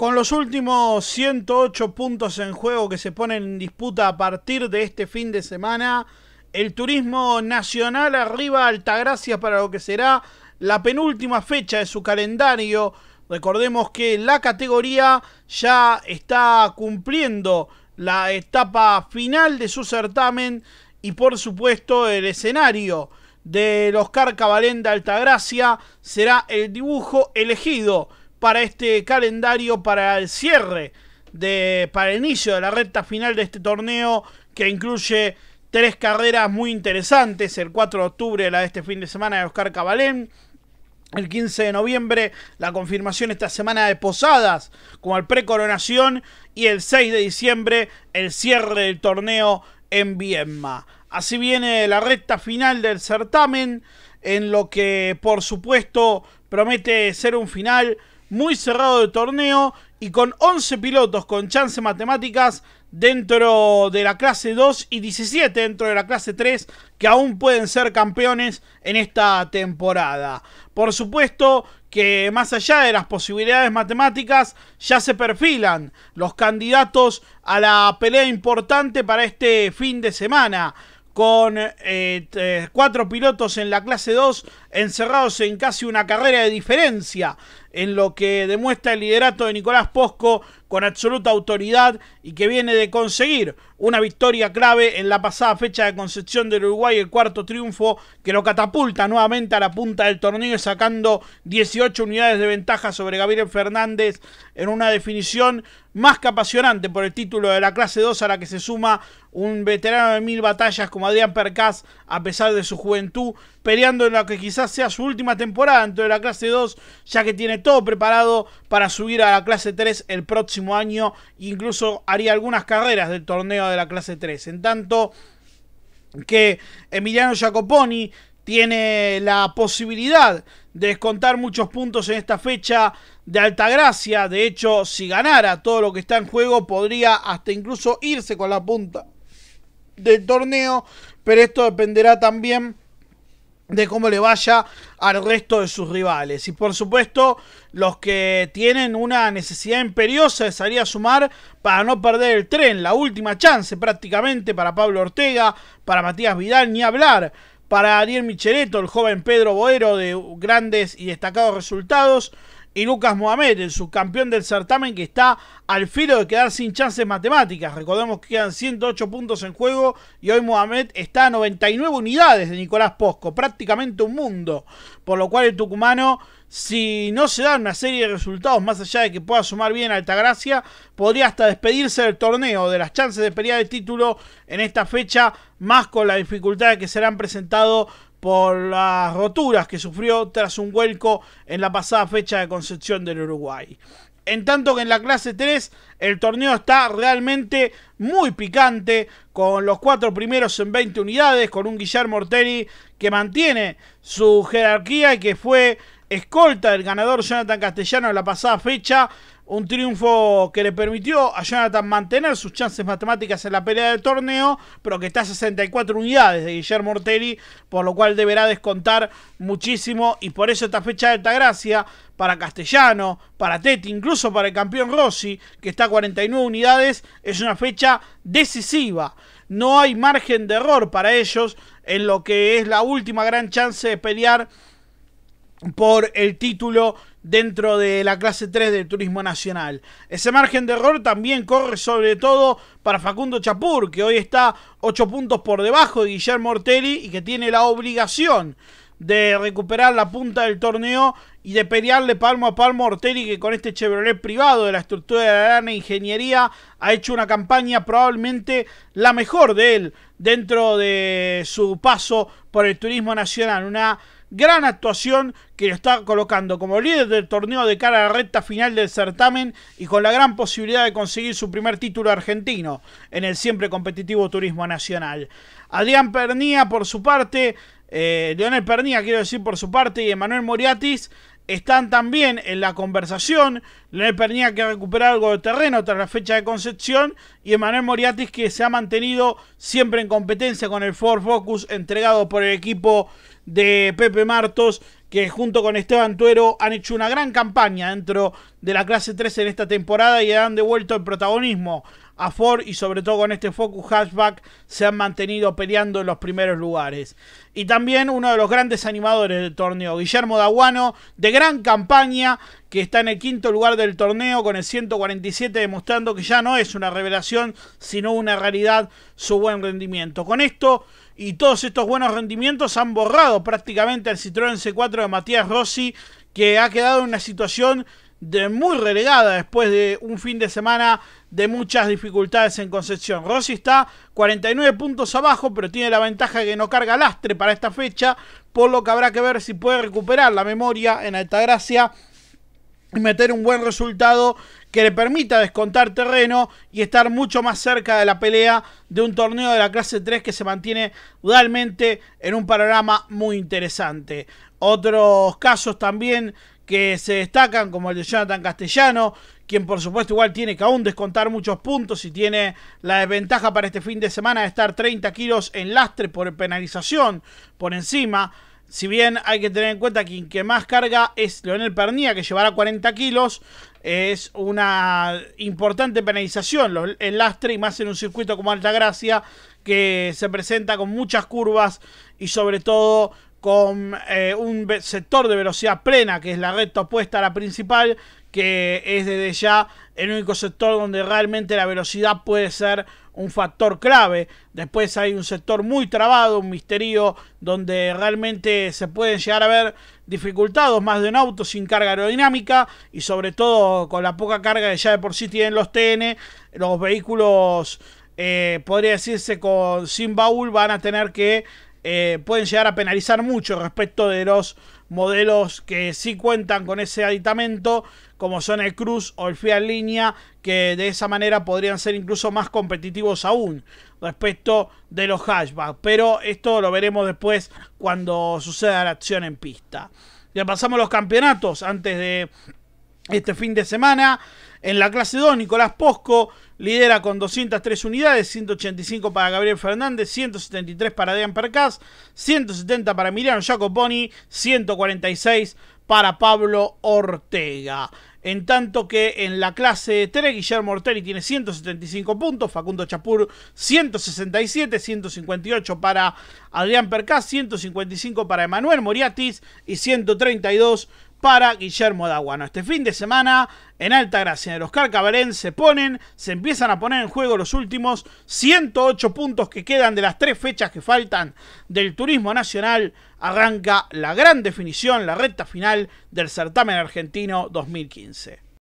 Con los últimos 108 puntos en juego que se ponen en disputa a partir de este fin de semana, el turismo nacional arriba Altagracia para lo que será la penúltima fecha de su calendario. Recordemos que la categoría ya está cumpliendo la etapa final de su certamen y por supuesto el escenario de los Carcabalén de Altagracia será el dibujo elegido para este calendario, para el cierre, de, para el inicio de la recta final de este torneo que incluye tres carreras muy interesantes, el 4 de octubre la de este fin de semana de Oscar Cabalén, el 15 de noviembre la confirmación esta semana de Posadas como el pre-coronación... y el 6 de diciembre el cierre del torneo en Viedma. Así viene la recta final del certamen en lo que por supuesto promete ser un final muy cerrado de torneo y con 11 pilotos con chance matemáticas dentro de la clase 2 y 17 dentro de la clase 3 que aún pueden ser campeones en esta temporada. Por supuesto que más allá de las posibilidades matemáticas ya se perfilan los candidatos a la pelea importante para este fin de semana con eh, eh, cuatro pilotos en la clase 2 encerrados en casi una carrera de diferencia, en lo que demuestra el liderato de Nicolás Posco con absoluta autoridad y que viene de conseguir una victoria clave en la pasada fecha de Concepción del Uruguay, el cuarto triunfo que lo catapulta nuevamente a la punta del torneo sacando 18 unidades de ventaja sobre Gabriel Fernández en una definición más que apasionante por el título de la clase 2 a la que se suma un veterano de mil batallas como Adrián Percas a pesar de su juventud, peleando en lo que quizás sea su última temporada dentro de la clase 2, ya que tiene todo preparado para subir a la clase 3 el próximo año, incluso haría algunas carreras del torneo de la clase 3. En tanto que Emiliano Jacoponi tiene la posibilidad de descontar muchos puntos en esta fecha de Altagracia. De hecho, si ganara todo lo que está en juego, podría hasta incluso irse con la punta del torneo. Pero esto dependerá también de cómo le vaya al resto de sus rivales. Y por supuesto, los que tienen una necesidad imperiosa de salir a sumar para no perder el tren, la última chance prácticamente para Pablo Ortega, para Matías Vidal, ni hablar. Para Ariel Micheleto, el joven Pedro Boero de grandes y destacados resultados y Lucas Mohamed, el subcampeón del certamen que está al filo de quedar sin chances matemáticas. Recordemos que quedan 108 puntos en juego y hoy Mohamed está a 99 unidades de Nicolás Posco, prácticamente un mundo. Por lo cual el tucumano, si no se da una serie de resultados más allá de que pueda sumar bien a Altagracia, podría hasta despedirse del torneo, de las chances de pelear el título en esta fecha, más con la dificultad que se le han presentado por las roturas que sufrió tras un vuelco en la pasada fecha de Concepción del Uruguay. En tanto que en la clase 3 el torneo está realmente muy picante, con los cuatro primeros en 20 unidades, con un Guillermo Ortelli que mantiene su jerarquía y que fue escolta del ganador Jonathan Castellano en la pasada fecha. Un triunfo que le permitió a Jonathan mantener sus chances matemáticas en la pelea del torneo, pero que está a 64 unidades de Guillermo Ortelli, por lo cual deberá descontar muchísimo. Y por eso esta fecha de gracia para Castellano, para Teti, incluso para el campeón Rossi, que está a 49 unidades, es una fecha decisiva. No hay margen de error para ellos en lo que es la última gran chance de pelear por el título dentro de la clase 3 del Turismo Nacional. Ese margen de error también corre sobre todo para Facundo Chapur, que hoy está 8 puntos por debajo de Guillermo Ortelli y que tiene la obligación de recuperar la punta del torneo y de pelearle palmo a palmo a Ortelli, que con este Chevrolet privado de la estructura de la gran e ingeniería ha hecho una campaña probablemente la mejor de él dentro de su paso por el Turismo Nacional. Una gran actuación que lo está colocando como líder del torneo de cara a la recta final del certamen y con la gran posibilidad de conseguir su primer título argentino en el siempre competitivo turismo nacional. Adrián Pernía, por su parte, eh, Leonel Pernía, quiero decir, por su parte, y Emanuel Moriatis están también en la conversación. Leonel Pernía que recuperar algo de terreno tras la fecha de Concepción y Emanuel Moriatis que se ha mantenido siempre en competencia con el Ford Focus entregado por el equipo de Pepe Martos, que junto con Esteban Tuero han hecho una gran campaña dentro de la clase 3 en esta temporada y han devuelto el protagonismo a Ford y sobre todo con este Focus Hatchback se han mantenido peleando en los primeros lugares. Y también uno de los grandes animadores del torneo, Guillermo Daguano, de gran campaña, que está en el quinto lugar del torneo con el 147, demostrando que ya no es una revelación, sino una realidad su buen rendimiento. Con esto y todos estos buenos rendimientos han borrado prácticamente al Citroën C4 de Matías Rossi, que ha quedado en una situación de muy relegada después de un fin de semana de muchas dificultades en Concepción. Rossi está 49 puntos abajo, pero tiene la ventaja de que no carga lastre para esta fecha, por lo que habrá que ver si puede recuperar la memoria en Altagracia y meter un buen resultado que le permita descontar terreno y estar mucho más cerca de la pelea de un torneo de la clase 3 que se mantiene realmente en un panorama muy interesante. Otros casos también que se destacan, como el de Jonathan Castellano, quien por supuesto igual tiene que aún descontar muchos puntos y tiene la desventaja para este fin de semana de estar 30 kilos en lastre por penalización por encima. Si bien hay que tener en cuenta que quien más carga es Leonel Pernía, que llevará 40 kilos, es una importante penalización el lastre y más en un circuito como Altagracia, que se presenta con muchas curvas y sobre todo con eh, un sector de velocidad plena, que es la recta opuesta a la principal, que es desde ya el único sector donde realmente la velocidad puede ser un factor clave. Después hay un sector muy trabado, un misterio, donde realmente se pueden llegar a ver dificultados más de un auto sin carga aerodinámica y sobre todo con la poca carga que ya de por sí tienen los TN, los vehículos... Eh, podría decirse con sin baúl van a tener que eh, pueden llegar a penalizar mucho respecto de los modelos que sí cuentan con ese aditamento, como son el Cruz o el Fiat Línea, que de esa manera podrían ser incluso más competitivos aún respecto de los hatchbacks. Pero esto lo veremos después cuando suceda la acción en pista. Ya pasamos los campeonatos antes de este fin de semana. En la clase 2, Nicolás Posco lidera con 203 unidades, 185 para Gabriel Fernández, 173 para Adrián Percas, 170 para Emiliano Jacoponi, 146 para Pablo Ortega. En tanto que en la clase 3, Guillermo Ortelli tiene 175 puntos, Facundo Chapur 167, 158 para Adrián Percas, 155 para Emanuel Moriatis y 132 para Guillermo Daguano. Este fin de semana en Altagracia, en el Oscar se ponen, se empiezan a poner en juego los últimos 108 puntos que quedan de las tres fechas que faltan del turismo nacional. Arranca la gran definición, la recta final del certamen argentino 2015.